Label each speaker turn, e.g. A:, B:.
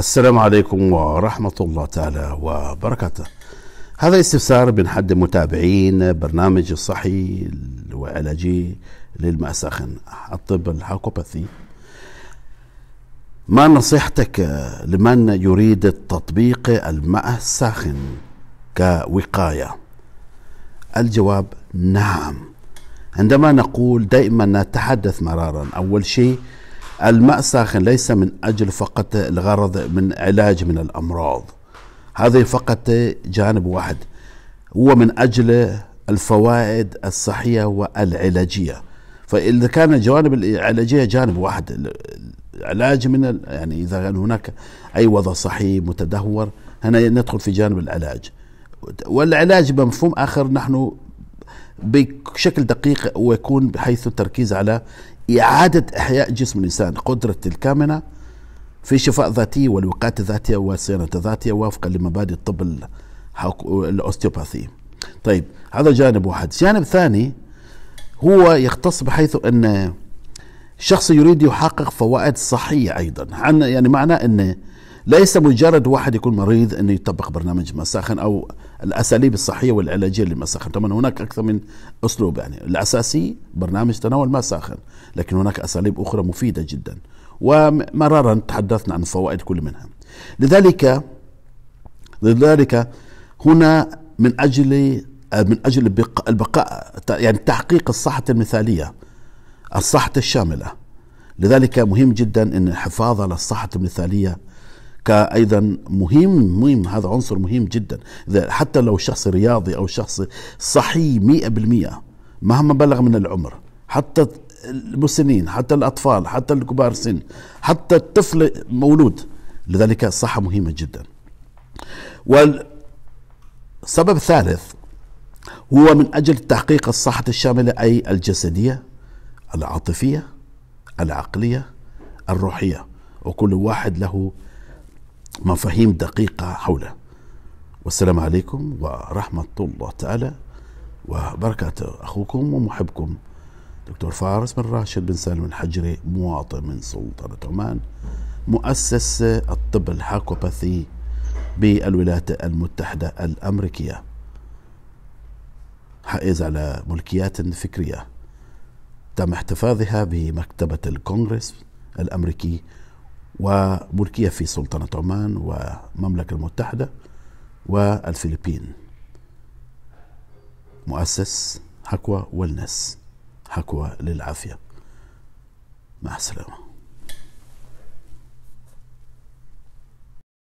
A: السلام عليكم ورحمة الله تعالى وبركاته هذا استفسار من حد متابعين برنامج الصحي وعلاجي للمأساخن الطب الهاكوباثي ما نصيحتك لمن يريد تطبيق الماء الساخن كوقاية الجواب نعم عندما نقول دائما نتحدث مرارا أول شيء الماء الساخن ليس من أجل فقط الغرض من علاج من الأمراض هذا فقط جانب واحد هو من أجل الفوائد الصحية والعلاجية فإذا كان الجوانب العلاجية جانب واحد العلاج من يعني إذا كان هناك أي وضع صحي متدهور هنا ندخل في جانب العلاج والعلاج بمفهوم آخر نحن بشكل دقيق ويكون بحيث التركيز على إعادة إحياء جسم الإنسان قدرة الكامنة في شفاء ذاتي والوقاية الذاتية والصيانة الذاتية وفقا لمبادئ الطب الأوستيوباثي طيب هذا جانب واحد جانب ثاني هو يختص بحيث أن شخص يريد يحقق فوائد صحية أيضا يعني معنى أنه ليس مجرد واحد يكون مريض أنه يطبق برنامج مساخن أو الاساليب الصحيه والعلاجيه للماء الساخن، طبعا هناك اكثر من اسلوب يعني، الاساسي برنامج تناول ماء ساخن، لكن هناك اساليب اخرى مفيده جدا. ومرارا تحدثنا عن فوائد كل منها. لذلك لذلك هنا من اجل من اجل البقاء يعني تحقيق الصحه المثاليه الصحه الشامله لذلك مهم جدا ان الحفاظ على الصحه المثاليه كايضا مهم مهم هذا عنصر مهم جدا اذا حتى لو شخص رياضي او شخص صحي 100% مهما بلغ من العمر حتى المسنين حتى الاطفال حتى الكبار سن حتى الطفل مولود لذلك الصحه مهمه جدا والسبب الثالث هو من اجل تحقيق الصحه الشامله اي الجسديه العاطفيه العقليه الروحيه وكل واحد له مفاهيم دقيقة حوله والسلام عليكم ورحمة الله تعالى وبركاته أخوكم ومحبكم دكتور فارس بن راشد بن سالم الحجري مواطن من سلطنة عمان مؤسس الطب الهاكوباثي بالولايات المتحدة الأمريكية حائز على ملكيات فكرية تم احتفاظها بمكتبة الكونغرس الأمريكي وملكية في سلطنة عمان والمملكة المتحدة والفلبين مؤسس حكوى والناس حكوى للعافية مع السلامة